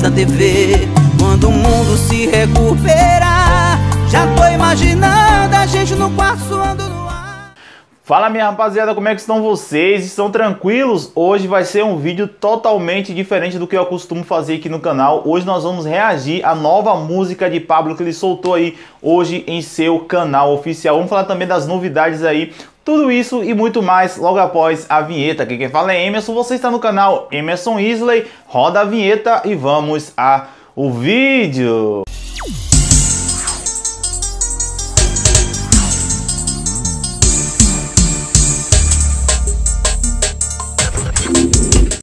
da TV Quando o mundo se recuperar Já tô imaginando a gente no quarto suando no ar Fala minha rapaziada, como é que estão vocês? Estão tranquilos? Hoje vai ser um vídeo totalmente diferente do que eu costumo fazer aqui no canal Hoje nós vamos reagir à nova música de Pablo que ele soltou aí hoje em seu canal oficial Vamos falar também das novidades aí tudo isso e muito mais logo após a vinheta. Aqui quem fala é Emerson, você está no canal Emerson Isley. Roda a vinheta e vamos a o vídeo.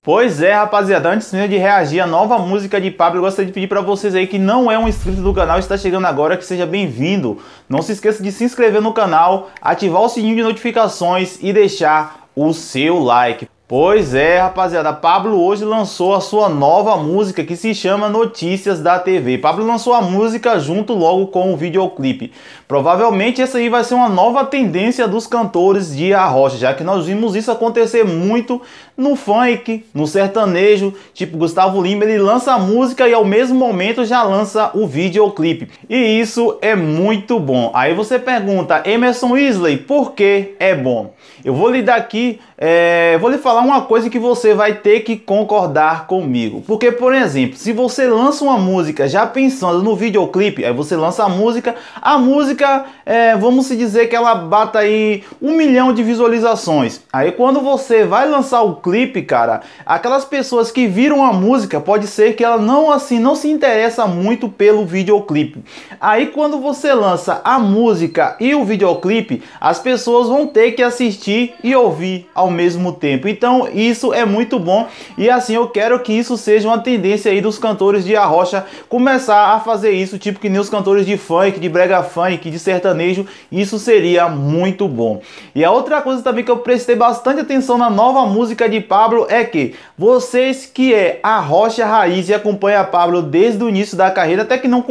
Pois é, rapaziada, antes mesmo de reagir à nova música de Pablo, eu gostaria de pedir para vocês aí que não é um inscrito do canal e está chegando agora, que seja bem-vindo. Não se esqueça de se inscrever no canal, ativar o sininho de notificações e deixar o seu like. Pois é, rapaziada, Pablo hoje lançou a sua nova música que se chama Notícias da TV. Pablo lançou a música junto logo com o videoclipe. Provavelmente essa aí vai ser uma nova tendência dos cantores de arrocha, já que nós vimos isso acontecer muito no funk, no sertanejo, tipo Gustavo Lima, ele lança a música e ao mesmo momento já lança o videoclipe. E isso é muito bom. Aí você pergunta, Emerson Isley, por que é bom? Eu vou lhe dar aqui, é... vou lhe falar falar uma coisa que você vai ter que concordar comigo. Porque, por exemplo, se você lança uma música já pensando no videoclipe, aí você lança a música, a música, é, vamos dizer que ela bata aí um milhão de visualizações. Aí quando você vai lançar o clipe, cara, aquelas pessoas que viram a música, pode ser que ela não assim, não se interessa muito pelo videoclipe. Aí quando você lança a música e o videoclipe, as pessoas vão ter que assistir e ouvir ao mesmo tempo. Então então isso é muito bom e assim eu quero que isso seja uma tendência aí dos cantores de arrocha começar a fazer isso, tipo que nem os cantores de funk, de brega funk, de sertanejo, isso seria muito bom. E a outra coisa também que eu prestei bastante atenção na nova música de Pablo é que vocês que é a rocha raiz e acompanha Pablo desde o início da carreira, até que não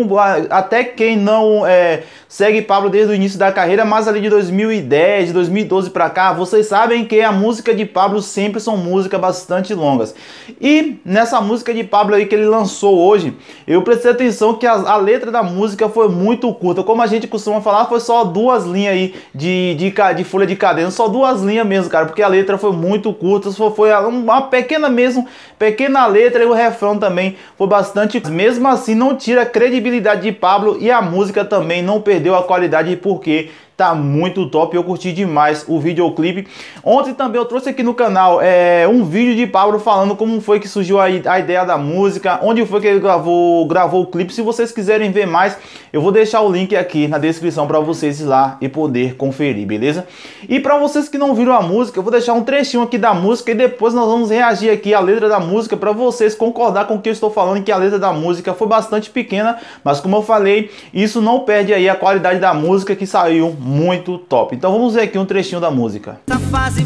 até quem não é, segue Pablo desde o início da carreira, mas ali de 2010, 2012 para cá, vocês sabem que a música de Pablo sempre sempre são músicas bastante longas. E nessa música de Pablo aí que ele lançou hoje, eu prestei atenção que a, a letra da música foi muito curta. Como a gente costuma falar, foi só duas linhas aí de, de, de folha de caderno, só duas linhas mesmo, cara, porque a letra foi muito curta, só foi uma pequena mesmo, pequena letra e o refrão também foi bastante. Mesmo assim, não tira a credibilidade de Pablo e a música também não perdeu a qualidade porque tá muito top. Eu curti demais o videoclipe. Ontem também eu trouxe aqui no canal é, um vídeo de Pablo falando como foi que surgiu a, a ideia da música, onde foi que ele gravou, gravou o clipe. Se vocês quiserem ver mais, eu vou deixar o link aqui na descrição para vocês ir lá e poder conferir, beleza? E para vocês que não viram a música, eu vou deixar um trechinho aqui da música e depois nós vamos reagir aqui à letra da música para vocês concordar com o que eu estou falando que a letra da música foi bastante pequena, mas como eu falei, isso não perde aí a qualidade da música que saiu muito top. Então vamos ver aqui um trechinho da música. Essa fase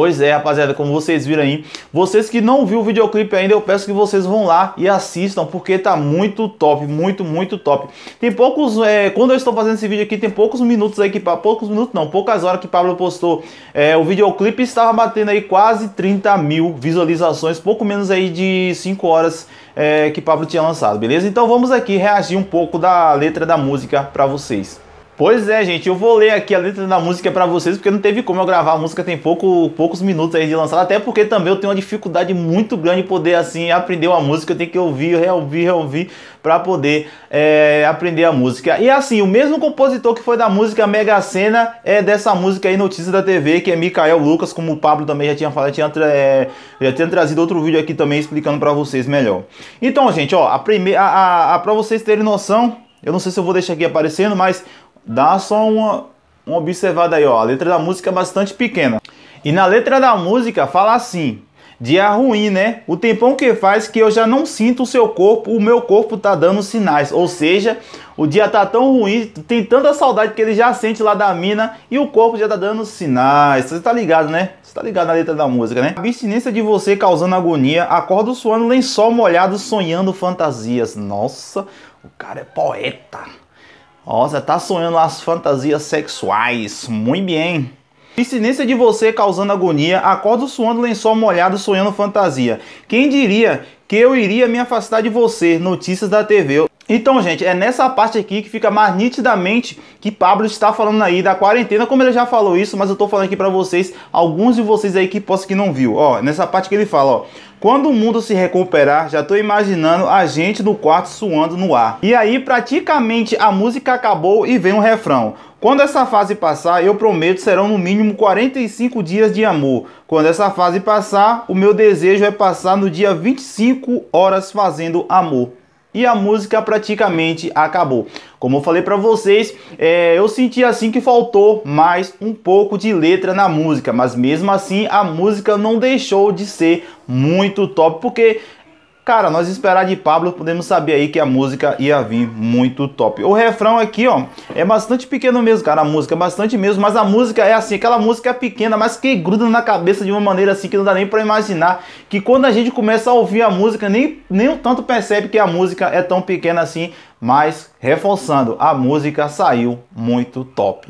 Pois é, rapaziada, como vocês viram aí, vocês que não viu o videoclipe ainda, eu peço que vocês vão lá e assistam, porque tá muito top, muito, muito top. Tem poucos, é, quando eu estou fazendo esse vídeo aqui, tem poucos minutos aí que, poucos minutos não, poucas horas que Pablo postou é, o videoclipe, estava batendo aí quase 30 mil visualizações, pouco menos aí de 5 horas é, que Pablo tinha lançado, beleza? Então vamos aqui reagir um pouco da letra da música para vocês. Pois é, gente, eu vou ler aqui a letra da música para vocês, porque não teve como eu gravar a música tem pouco, poucos minutos aí de lançada, até porque também eu tenho uma dificuldade muito grande de poder, assim, aprender uma música, eu tenho que ouvir, reouvir, reouvir, para poder é, aprender a música. E assim, o mesmo compositor que foi da música Mega Sena é dessa música aí, Notícia da TV, que é Mikael Lucas, como o Pablo também já tinha falado, tinha, é, já tinha trazido outro vídeo aqui também explicando para vocês melhor. Então, gente, ó, a primeira, a, a, a, vocês terem noção... Eu não sei se eu vou deixar aqui aparecendo, mas dá só uma, uma observada aí, ó. A letra da música é bastante pequena. E na letra da música fala assim: Dia ruim, né? O tempão que faz que eu já não sinto o seu corpo, o meu corpo tá dando sinais. Ou seja, o dia tá tão ruim, tem tanta saudade que ele já sente lá da mina e o corpo já tá dando sinais. Você tá ligado, né? Você tá ligado na letra da música, né? A abstinência de você causando agonia, acordo suando lençol molhado, sonhando fantasias. Nossa, o cara é poeta. Ó, você tá sonhando as fantasias sexuais. Muito bem. Incidência de você causando agonia, acordo suando lençol molhado sonhando fantasia. Quem diria que eu iria me afastar de você? Notícias da TV. Então, gente, é nessa parte aqui que fica mais nitidamente que Pablo está falando aí da quarentena, como ele já falou isso, mas eu estou falando aqui para vocês, alguns de vocês aí que possa que não viu. Ó, nessa parte que ele fala, ó, quando o mundo se recuperar, já estou imaginando a gente no quarto suando no ar. E aí, praticamente a música acabou e vem um refrão. Quando essa fase passar, eu prometo serão no mínimo 45 dias de amor. Quando essa fase passar, o meu desejo é passar no dia 25 horas fazendo amor e a música praticamente acabou. Como eu falei para vocês, é, eu senti assim que faltou mais um pouco de letra na música, mas mesmo assim a música não deixou de ser muito top, porque Cara, nós esperar de Pablo, podemos saber aí que a música ia vir muito top. O refrão aqui, ó, é bastante pequeno mesmo, cara, a música é bastante mesmo, mas a música é assim, aquela música é pequena, mas que gruda na cabeça de uma maneira assim que não dá nem para imaginar, que quando a gente começa a ouvir a música, nem nem o tanto percebe que a música é tão pequena assim, mas, reforçando, a música saiu muito top.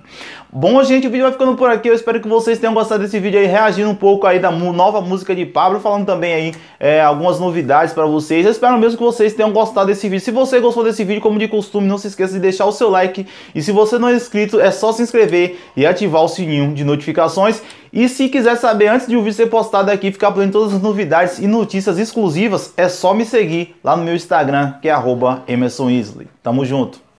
Bom, gente, o vídeo vai ficando por aqui. Eu espero que vocês tenham gostado desse vídeo aí, reagindo um pouco aí da nova música de Pablo, falando também aí é, algumas novidades para vocês. Eu espero mesmo que vocês tenham gostado desse vídeo. Se você gostou desse vídeo, como de costume, não se esqueça de deixar o seu like. E se você não é inscrito, é só se inscrever e ativar o sininho de notificações. E se quiser saber antes de o vídeo ser postado aqui, ficar por dentro de todas as novidades e notícias exclusivas, é só me seguir lá no meu Instagram, que é arroba Tamo junto!